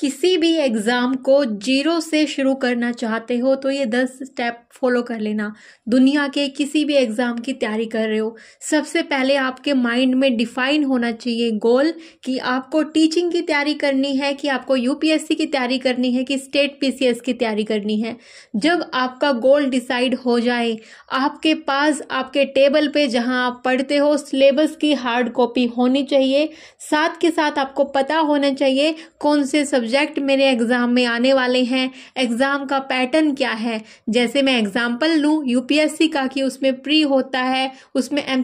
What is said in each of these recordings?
किसी भी एग्ज़ाम को जीरो से शुरू करना चाहते हो तो ये दस स्टेप फॉलो कर लेना दुनिया के किसी भी एग्ज़ाम की तैयारी कर रहे हो सबसे पहले आपके माइंड में डिफाइन होना चाहिए गोल कि आपको टीचिंग की तैयारी करनी है कि आपको यूपीएससी की तैयारी करनी है कि स्टेट पीसीएस की तैयारी करनी है जब आपका गोल डिसाइड हो जाए आपके पास आपके टेबल पे जहाँ आप पढ़ते हो सिलेबस की हार्ड कॉपी होनी चाहिए साथ के साथ आपको पता होना चाहिए कौन से सब्जेक्ट सब्जेक्ट मेरे एग्ज़ाम में आने वाले हैं एग्ज़ाम का पैटर्न क्या है जैसे मैं एग्ज़ाम्पल लूँ यूपीएससी का कि उसमें प्री होता है उसमें एम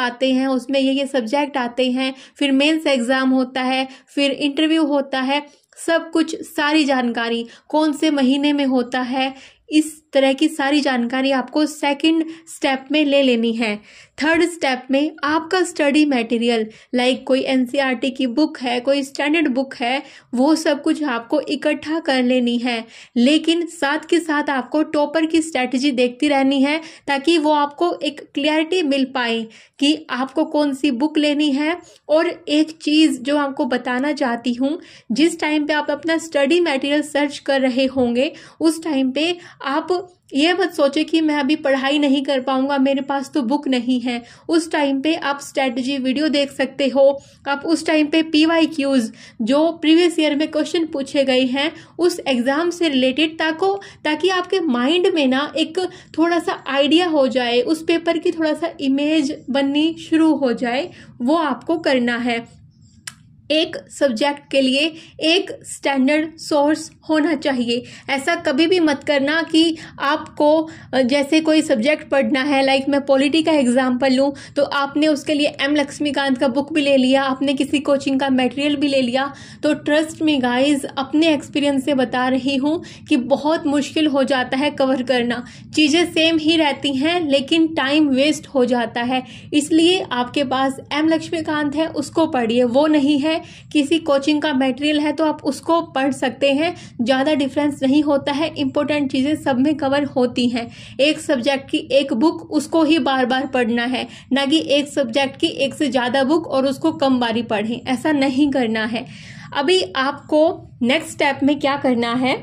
आते हैं उसमें ये ये सब्जेक्ट आते हैं फिर मेन्स एग्ज़ाम होता है फिर इंटरव्यू होता है सब कुछ सारी जानकारी कौन से महीने में होता है इस तरह की सारी जानकारी आपको सेकंड स्टेप में ले लेनी है थर्ड स्टेप में आपका स्टडी मटेरियल लाइक कोई एन e की बुक है कोई स्टैंडर्ड बुक है वो सब कुछ आपको इकट्ठा कर लेनी है लेकिन साथ के साथ आपको टॉपर की स्ट्रैटेजी देखती रहनी है ताकि वो आपको एक क्लियरिटी मिल पाए कि आपको कौन सी बुक लेनी है और एक चीज़ जो आपको बताना चाहती हूँ जिस टाइम पर आप अपना स्टडी मटेरियल सर्च कर रहे होंगे उस टाइम पर आप ये मत सोचे कि मैं अभी पढ़ाई नहीं कर पाऊंगा मेरे पास तो बुक नहीं है उस टाइम पे आप स्ट्रेटजी वीडियो देख सकते हो आप उस टाइम पे पी वाई क्यूज जो प्रीवियस ईयर में क्वेश्चन पूछे गए हैं उस एग्ज़ाम से रिलेटेड ताको ताकि आपके माइंड में ना एक थोड़ा सा आइडिया हो जाए उस पेपर की थोड़ा सा इमेज बननी शुरू हो जाए वो आपको करना है एक सब्जेक्ट के लिए एक स्टैंडर्ड सोर्स होना चाहिए ऐसा कभी भी मत करना कि आपको जैसे कोई सब्जेक्ट पढ़ना है लाइक मैं पॉलिटी का एग्ज़ाम्पल लूँ तो आपने उसके लिए एम लक्ष्मीकांत का बुक भी ले लिया आपने किसी कोचिंग का मटेरियल भी ले लिया तो ट्रस्ट में गाइस अपने एक्सपीरियंस से बता रही हूँ कि बहुत मुश्किल हो जाता है कवर करना चीज़ें सेम ही रहती हैं लेकिन टाइम वेस्ट हो जाता है इसलिए आपके पास एम लक्ष्मीकांत है उसको पढ़िए वो नहीं है किसी कोचिंग का मटेरियल है तो आप उसको पढ़ सकते हैं ज़्यादा डिफरेंस नहीं होता है इंपॉर्टेंट चीज़ें सब में कवर होती हैं एक सब्जेक्ट की एक बुक उसको ही बार बार पढ़ना है ना कि एक सब्जेक्ट की एक से ज़्यादा बुक और उसको कम बारी पढ़ें ऐसा नहीं करना है अभी आपको नेक्स्ट स्टेप में क्या करना है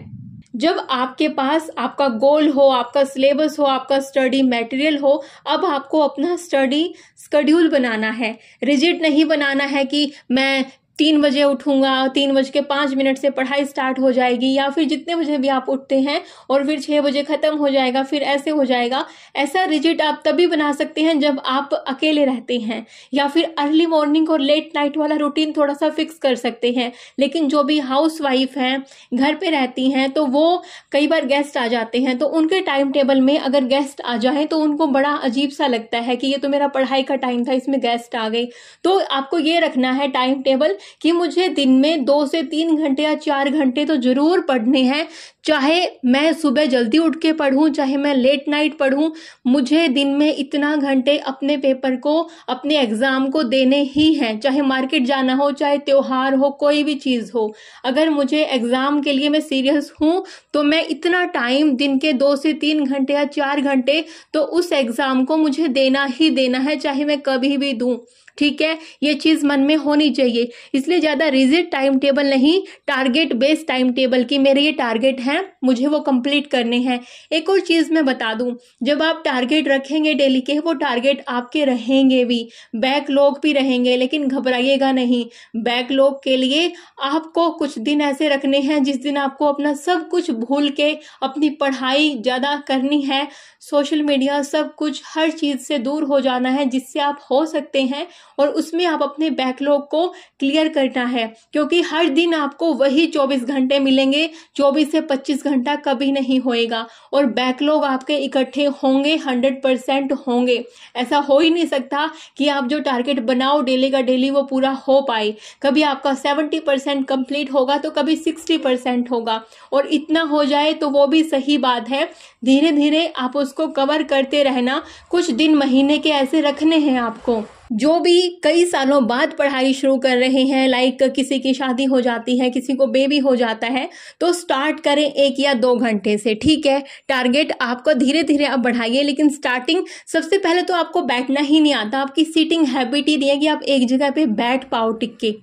जब आपके पास आपका गोल हो आपका सिलेबस हो आपका स्टडी मटेरियल हो अब आपको अपना स्टडी स्कड्यूल बनाना है रिजिट नहीं बनाना है कि मैं तीन बजे उठूंगा तीन बज के पाँच मिनट से पढ़ाई स्टार्ट हो जाएगी या फिर जितने बजे भी आप उठते हैं और फिर छः बजे ख़त्म हो जाएगा फिर ऐसे हो जाएगा ऐसा रिजिट आप तभी बना सकते हैं जब आप अकेले रहते हैं या फिर अर्ली मॉर्निंग और लेट नाइट वाला रूटीन थोड़ा सा फिक्स कर सकते हैं लेकिन जो भी हाउस वाइफ हैं घर पर रहती हैं तो वो कई बार गेस्ट आ जाते हैं तो उनके टाइम टेबल में अगर गेस्ट आ जाए तो उनको बड़ा अजीब सा लगता है कि ये तो मेरा पढ़ाई का टाइम था इसमें गेस्ट आ गई तो आपको ये रखना है टाइम टेबल कि मुझे दिन में दो से तीन घंटे या चार घंटे तो ज़रूर पढ़ने हैं चाहे मैं सुबह जल्दी उठ के पढ़ूँ चाहे मैं लेट नाइट पढ़ूँ मुझे दिन में इतना घंटे अपने पेपर को अपने एग्ज़ाम को देने ही हैं चाहे मार्केट जाना हो चाहे त्यौहार हो कोई भी चीज़ हो अगर मुझे एग्ज़ाम के लिए मैं सीरियस हूँ तो मैं इतना टाइम दिन के दो से तीन घंटे या चार घंटे तो उस एग्ज़ाम को मुझे देना ही देना है चाहे मैं कभी भी दूँ ठीक है ये चीज़ मन में होनी चाहिए इसलिए ज़्यादा रिजिड टाइम टेबल नहीं टारगेट बेस्ड टाइम टेबल की मेरे ये टारगेट हैं मुझे वो कंप्लीट करने हैं एक और चीज़ मैं बता दूँ जब आप टारगेट रखेंगे डेली के वो टारगेट आपके रहेंगे भी बैकलॉग भी रहेंगे लेकिन घबराइएगा नहीं बैकलॉग के लिए आपको कुछ दिन ऐसे रखने हैं जिस दिन आपको अपना सब कुछ भूल के अपनी पढ़ाई ज़्यादा करनी है सोशल मीडिया सब कुछ हर चीज़ से दूर हो जाना है जिससे आप हो सकते हैं और उसमें आप अपने बैकलॉग को क्लियर करना है क्योंकि हर दिन आपको वही 24 घंटे मिलेंगे 24 से 25 घंटा कभी नहीं होएगा और बैकलॉग आपके इकट्ठे होंगे 100 परसेंट होंगे ऐसा हो ही नहीं सकता कि आप जो टारगेट बनाओ डेली का डेली वो पूरा हो पाए कभी आपका 70 परसेंट कम्प्लीट होगा तो कभी 60 परसेंट होगा और इतना हो जाए तो वो भी सही बात है धीरे धीरे आप उसको कवर करते रहना कुछ दिन महीने के ऐसे रखने हैं आपको जो भी कई सालों बाद पढ़ाई शुरू कर रहे हैं लाइक किसी की शादी हो जाती है किसी को बेबी हो जाता है तो स्टार्ट करें एक या दो घंटे से ठीक है टारगेट आपको धीरे धीरे आप बढ़ाइए लेकिन स्टार्टिंग सबसे पहले तो आपको बैठना ही नहीं आता आपकी सीटिंग हैबिट ही दी है कि आप एक जगह पे बैठ पाओ टिक के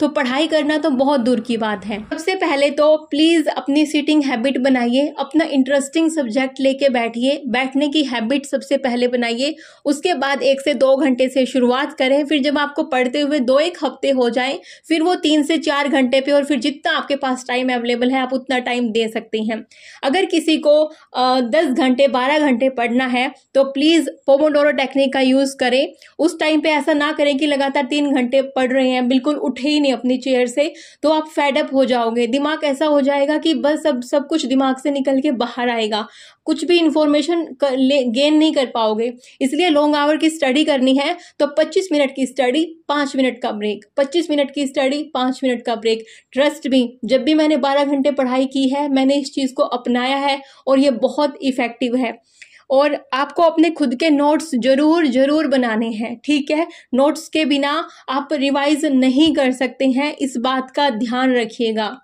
तो पढ़ाई करना तो बहुत दूर की बात है सबसे पहले तो प्लीज़ अपनी सीटिंग हैबिट बनाइए अपना इंटरेस्टिंग सब्जेक्ट लेके बैठिए बैठने की हैबिट सबसे पहले बनाइए उसके बाद एक से दो घंटे से शुरुआत करें फिर जब आपको पढ़ते हुए दो एक हफ्ते हो जाए फिर वो तीन से चार घंटे पे और फिर जितना आपके पास टाइम अवेलेबल है आप उतना टाइम दे सकते हैं अगर किसी को दस घंटे बारह घंटे पढ़ना है तो प्लीज़ पोमोडोरो टेक्निक का यूज़ करें उस टाइम पे ऐसा ना करें कि लगातार तीन घंटे पढ़ रहे हैं बिल्कुल उठे ही नहीं अपनी चेयर से तो आप फैडअप हो जाओगे दिमाग ऐसा हो जाएगा कि बस अब सब कुछ दिमाग से निकल के बाहर आएगा कुछ भी इंफॉर्मेशन गेन नहीं कर पाओगे इसलिए लॉन्ग आवर की स्टडी करनी है तो 25 मिनट की स्टडी पाँच मिनट का ब्रेक 25 मिनट की स्टडी पाँच मिनट का ब्रेक ट्रस्ट भी जब भी मैंने बारह घंटे पढ़ाई की है मैंने इस चीज़ को अपनाया है और ये बहुत इफ़ेक्टिव है और आपको अपने खुद के नोट्स ज़रूर ज़रूर बनाने हैं ठीक है नोट्स के बिना आप रिवाइज नहीं कर सकते हैं इस बात का ध्यान रखिएगा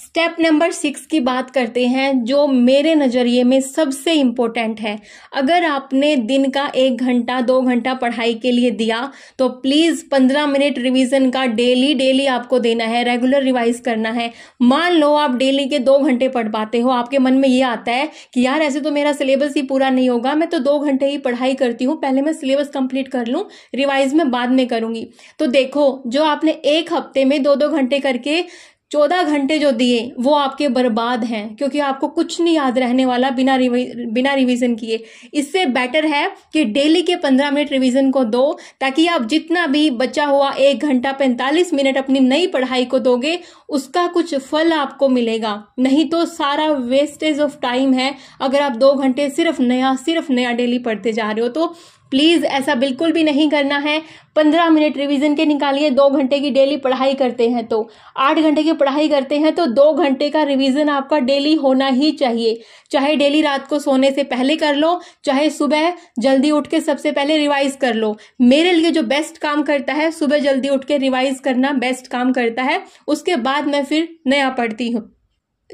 स्टेप नंबर सिक्स की बात करते हैं जो मेरे नज़रिए में सबसे इम्पोर्टेंट है अगर आपने दिन का एक घंटा दो घंटा पढ़ाई के लिए दिया तो प्लीज़ पंद्रह मिनट रिवीजन का डेली डेली आपको देना है रेगुलर रिवाइज करना है मान लो आप डेली के दो घंटे पढ़ पाते हो आपके मन में ये आता है कि यार ऐसे तो मेरा सिलेबस ही पूरा नहीं होगा मैं तो दो घंटे ही पढ़ाई करती हूँ पहले मैं सिलेबस कंप्लीट कर लूँ रिवाइज में बाद में करूँगी तो देखो जो आपने एक हफ्ते में दो दो घंटे करके चौदह घंटे जो दिए वो आपके बर्बाद हैं क्योंकि आपको कुछ नहीं याद रहने वाला बिना रिवी बिना रिवीजन किए इससे बेटर है कि डेली के पंद्रह मिनट रिवीजन को दो ताकि आप जितना भी बचा हुआ एक घंटा पैंतालीस मिनट अपनी नई पढ़ाई को दोगे उसका कुछ फल आपको मिलेगा नहीं तो सारा वेस्टेज ऑफ टाइम है अगर आप दो घंटे सिर्फ नया सिर्फ नया डेली पढ़ते जा रहे हो तो प्लीज़ ऐसा बिल्कुल भी नहीं करना है पंद्रह मिनट रिवीजन के निकालिए दो घंटे की डेली पढ़ाई करते हैं तो आठ घंटे की पढ़ाई करते हैं तो दो घंटे का रिवीजन आपका डेली होना ही चाहिए चाहे डेली रात को सोने से पहले कर लो चाहे सुबह जल्दी उठ के सबसे पहले रिवाइज कर लो मेरे लिए जो बेस्ट काम करता है सुबह जल्दी उठ के रिवाइज करना बेस्ट काम करता है उसके बाद मैं फिर नया पढ़ती हूँ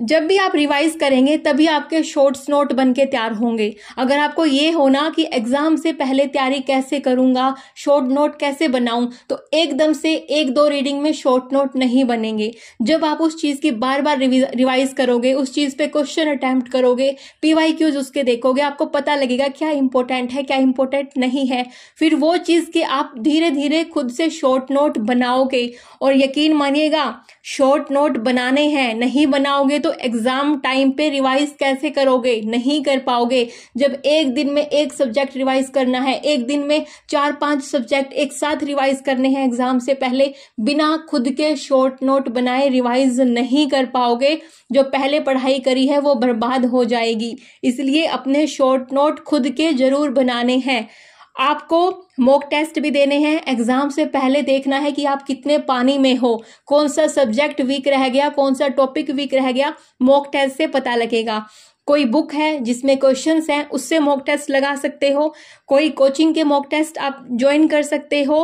जब भी आप रिवाइज करेंगे तभी आपके शॉर्ट्स नोट बन के तैयार होंगे अगर आपको ये होना कि एग्जाम से पहले तैयारी कैसे करूंगा शॉर्ट नोट कैसे बनाऊं तो एकदम से एक दो रीडिंग में शॉर्ट नोट नहीं बनेंगे जब आप उस चीज की बार बार रिवाइज करोगे उस चीज पे क्वेश्चन अटेम्प्ट करोगे पीवाई क्यूज उसके देखोगे आपको पता लगेगा क्या इंपॉर्टेंट है क्या इंपॉर्टेंट नहीं है फिर वो चीज के आप धीरे धीरे खुद से शॉर्ट नोट बनाओगे और यकीन मानिएगा शॉर्ट नोट बनाने हैं नहीं बनाओगे तो एग्जाम टाइम पे रिवाइज कैसे करोगे नहीं कर पाओगे जब एक दिन में एक सब्जेक्ट रिवाइज करना है एक दिन में चार पांच सब्जेक्ट एक साथ रिवाइज करने हैं एग्जाम से पहले बिना खुद के शॉर्ट नोट बनाए रिवाइज नहीं कर पाओगे जो पहले पढ़ाई करी है वो बर्बाद हो जाएगी इसलिए अपने शॉर्ट नोट खुद के जरूर बनाने हैं आपको मॉक टेस्ट भी देने हैं एग्जाम से पहले देखना है कि आप कितने पानी में हो कौन सा सब्जेक्ट वीक रह गया कौन सा टॉपिक वीक रह गया मॉक टेस्ट से पता लगेगा कोई बुक है जिसमें क्वेश्चंस हैं उससे मॉक टेस्ट लगा सकते हो कोई कोचिंग के मॉक टेस्ट आप ज्वाइन कर सकते हो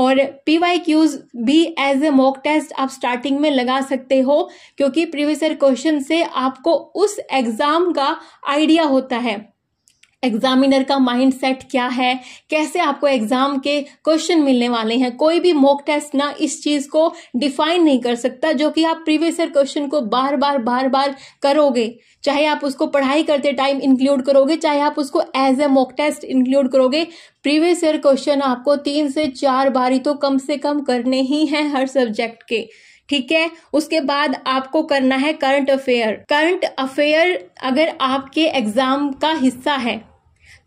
और पी वाई क्यूज भी एज ए मॉक टेस्ट आप स्टार्टिंग में लगा सकते हो क्योंकि प्रीवियस ईयर क्वेश्चन से आपको उस एग्ज़ाम का आइडिया होता है एग्जामिनर का माइंड सेट क्या है कैसे आपको एग्जाम के क्वेश्चन मिलने वाले हैं कोई भी मॉक टेस्ट ना इस चीज को डिफाइन नहीं कर सकता जो कि आप प्रीवियस ईयर क्वेश्चन को बार बार बार बार करोगे चाहे आप उसको पढ़ाई करते टाइम इंक्लूड करोगे चाहे आप उसको as a mock test include करोगे प्रीवियस ईयर क्वेश्चन आपको तीन से चार बारी तो कम से कम करने ही हैं हर सब्जेक्ट के ठीक है उसके बाद आपको करना है करंट अफेयर करंट अफेयर अगर आपके एग्जाम का हिस्सा है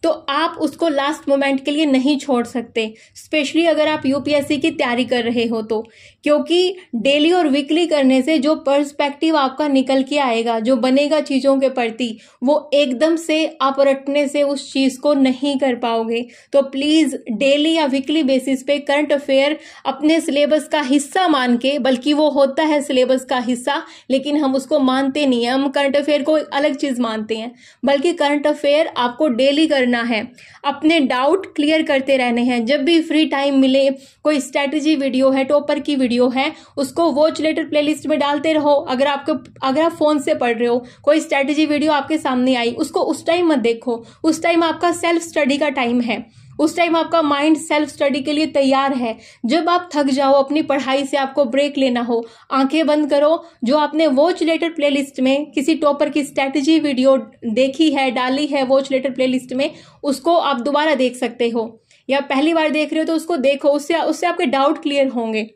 तो आप उसको लास्ट मोमेंट के लिए नहीं छोड़ सकते स्पेशली अगर आप यूपीएससी की तैयारी कर रहे हो तो क्योंकि डेली और वीकली करने से जो पर्सपेक्टिव आपका निकल के आएगा जो बनेगा चीज़ों के प्रति वो एकदम से आप रटने से उस चीज़ को नहीं कर पाओगे तो प्लीज़ डेली या वीकली बेसिस पे करंट अफेयर अपने सिलेबस का हिस्सा मान के बल्कि वो होता है सिलेबस का हिस्सा लेकिन हम उसको मानते नहीं है हम करंट अफेयर को अलग चीज़ मानते हैं बल्कि करंट अफेयर आपको डेली करना करना है अपने डाउट क्लियर करते रहने हैं जब भी फ्री टाइम मिले कोई स्ट्रैटेजी वीडियो है टॉपर की वीडियो है उसको वॉच लेटर प्लेलिस्ट में डालते रहो अगर आपको अगर आप फोन से पढ़ रहे हो कोई स्ट्रैटेजी वीडियो आपके सामने आई उसको उस टाइम मत देखो उस टाइम आपका सेल्फ स्टडी का टाइम है उस टाइम आपका माइंड सेल्फ स्टडी के लिए तैयार है जब आप थक जाओ अपनी पढ़ाई से आपको ब्रेक लेना हो आंखें बंद करो जो आपने वॉच लेटर प्लेलिस्ट में किसी टॉपर की स्ट्रेटेजी वीडियो देखी है डाली है वॉच लेटर प्लेलिस्ट में उसको आप दोबारा देख सकते हो या पहली बार देख रहे हो तो उसको देखो उससे उससे आपके डाउट क्लियर होंगे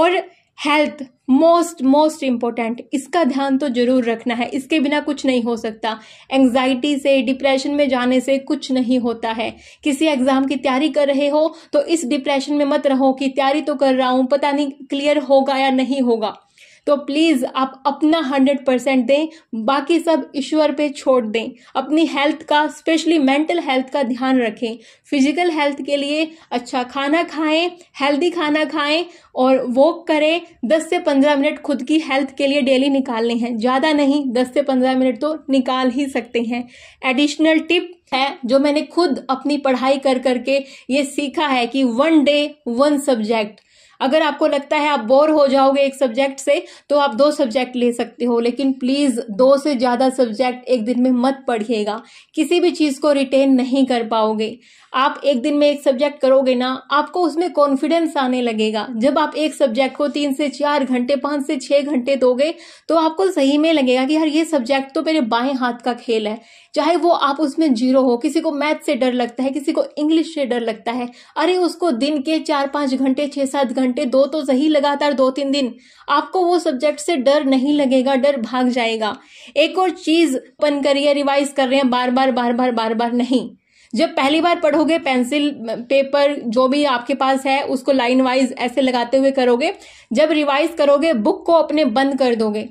और हेल्थ मोस्ट मोस्ट इम्पोर्टेंट इसका ध्यान तो जरूर रखना है इसके बिना कुछ नहीं हो सकता एंग्जाइटी से डिप्रेशन में जाने से कुछ नहीं होता है किसी एग्जाम की तैयारी कर रहे हो तो इस डिप्रेशन में मत रहो कि तैयारी तो कर रहा हूं पता नहीं क्लियर होगा या नहीं होगा तो प्लीज़ आप अपना हंड्रेड परसेंट दें बाकी सब ईश्वर पे छोड़ दें अपनी हेल्थ का स्पेशली मेंटल हेल्थ का ध्यान रखें फिजिकल हेल्थ के लिए अच्छा खाना खाएं हेल्दी खाना खाएं और वॉक करें दस से पंद्रह मिनट खुद की हेल्थ के लिए डेली निकालने हैं ज़्यादा नहीं दस से पंद्रह मिनट तो निकाल ही सकते हैं एडिशनल टिप है जो मैंने खुद अपनी पढ़ाई कर करके ये सीखा है कि वन डे वन सब्जेक्ट अगर आपको लगता है आप बोर हो जाओगे एक सब्जेक्ट से तो आप दो सब्जेक्ट ले सकते हो लेकिन प्लीज़ दो से ज़्यादा सब्जेक्ट एक दिन में मत पढ़िएगा किसी भी चीज़ को रिटेन नहीं कर पाओगे आप एक दिन में एक सब्जेक्ट करोगे ना आपको उसमें कॉन्फिडेंस आने लगेगा जब आप एक सब्जेक्ट को तीन से चार घंटे पांच से छह घंटे दोगे तो आपको सही में लगेगा कि यार ये सब्जेक्ट तो मेरे बाएं हाथ का खेल है चाहे वो आप उसमें जीरो हो किसी को मैथ से डर लगता है किसी को इंग्लिश से डर लगता है अरे उसको दिन के चार पांच घंटे छह सात घंटे दो तो सही लगातार दो तीन दिन आपको वो सब्जेक्ट से डर नहीं लगेगा डर भाग जाएगा एक और चीज अपन करिए रिवाइज कर रहे हैं बार बार बार बार बार बार नहीं जब पहली बार पढ़ोगे पेंसिल पेपर जो भी आपके पास है उसको लाइन वाइज ऐसे लगाते हुए करोगे जब रिवाइज करोगे बुक को अपने बंद कर दोगे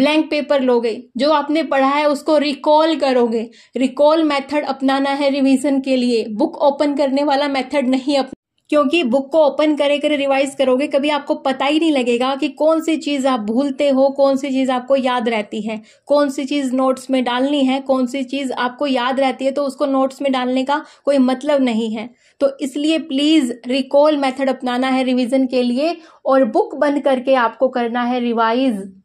ब्लैंक पेपर लोगे जो आपने पढ़ा है उसको रिकॉल करोगे रिकॉल मेथड अपनाना है रिवीजन के लिए बुक ओपन करने वाला मेथड नहीं अपना क्योंकि बुक को ओपन करे करे रिवाइज करोगे कभी आपको पता ही नहीं लगेगा कि कौन सी चीज़ आप भूलते हो कौन सी चीज़ आपको याद रहती है कौन सी चीज़ नोट्स में डालनी है कौन सी चीज़ आपको याद रहती है तो उसको नोट्स में डालने का कोई मतलब नहीं है तो इसलिए प्लीज़ रिकॉल मेथड अपनाना है रिविज़न के लिए और बुक बंद करके आपको करना है रिवाइज